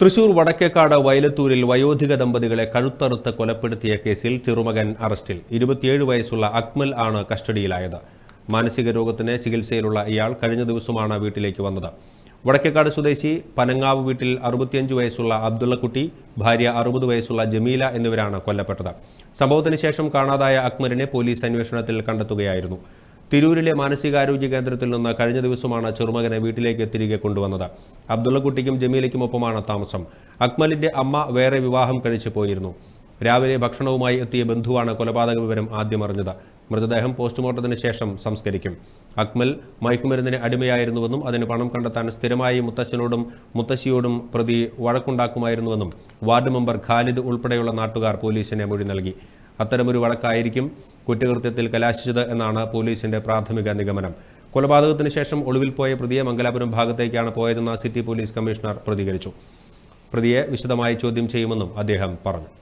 തൃശൂർ വടക്കേക്കാട് വയലത്തൂരിൽ വയോധിക ദമ്പതികളെ കഴുത്തറുത്ത് കൊലപ്പെടുത്തിയ കേസിൽ ചെറുമകൻ അറസ്റ്റിൽ ഇരുപത്തിയേഴ് വയസ്സുള്ള അക്മൽ ആണ് കസ്റ്റഡിയിലായത് മാനസിക രോഗത്തിന് ചികിത്സയിലുള്ള ഇയാൾ കഴിഞ്ഞ ദിവസമാണ് വീട്ടിലേക്ക് വന്നത് വടക്കേക്കാട് സ്വദേശി പനങ്ങാവ് വീട്ടിൽ അറുപത്തിയഞ്ച് വയസ്സുള്ള അബ്ദുള്ളക്കുട്ടി ഭാര്യ അറുപത് വയസ്സുള്ള ജമീല എന്നിവരാണ് കൊല്ലപ്പെട്ടത് സംഭവത്തിന് ശേഷം കാണാതായ അക്മലിനെ പോലീസ് അന്വേഷണത്തിൽ കണ്ടെത്തുകയായിരുന്നു തിരൂരിലെ മാനസികാരോഗ്യ കേന്ദ്രത്തിൽ നിന്ന് കഴിഞ്ഞ ദിവസമാണ് ചെറുമകനെ വീട്ടിലേക്ക് തിരികെ കൊണ്ടുവന്നത് അബ്ദുള്ളക്കുട്ടിക്കും ജമീലയ്ക്കും ഒപ്പമാണ് താമസം അക്മലിന്റെ അമ്മ വേറെ വിവാഹം കഴിച്ചു പോയിരുന്നു രാവിലെ ഭക്ഷണവുമായി എത്തിയ ബന്ധുവാണ് കൊലപാതക വിവരം ആദ്യം അറിഞ്ഞത് മൃതദേഹം പോസ്റ്റ്മോർട്ടത്തിന് ശേഷം സംസ്കരിക്കും അക്മൽ മയക്കുമരുന്നിന് അടിമയായിരുന്നുവെന്നും അതിന് പണം കണ്ടെത്താൻ സ്ഥിരമായി മുത്തശ്ശനോടും മുത്തശ്ശിയോടും പ്രതി വഴക്കുണ്ടാക്കുമായിരുന്നുവെന്നും വാർഡ് മെമ്പർ ഖാലിദ് ഉൾപ്പെടെയുള്ള നാട്ടുകാർ പോലീസിനെ മൊഴി നൽകി അത്തരമൊരു വഴക്കായിരിക്കും കുറ്റകൃത്യത്തിൽ കലാശിച്ചത് എന്നാണ് പോലീസിന്റെ പ്രാഥമിക നിഗമനം കൊലപാതകത്തിന് ശേഷം ഒളിവിൽ പോയ പ്രതിയെ മംഗലാപുരം ഭാഗത്തേക്കാണ് പോയതെന്ന് സിറ്റി പോലീസ് കമ്മീഷണർ പ്രതികരിച്ചു പ്രതിയെ വിശദമായി ചോദ്യം ചെയ്യുമെന്നും അദ്ദേഹം പറഞ്ഞു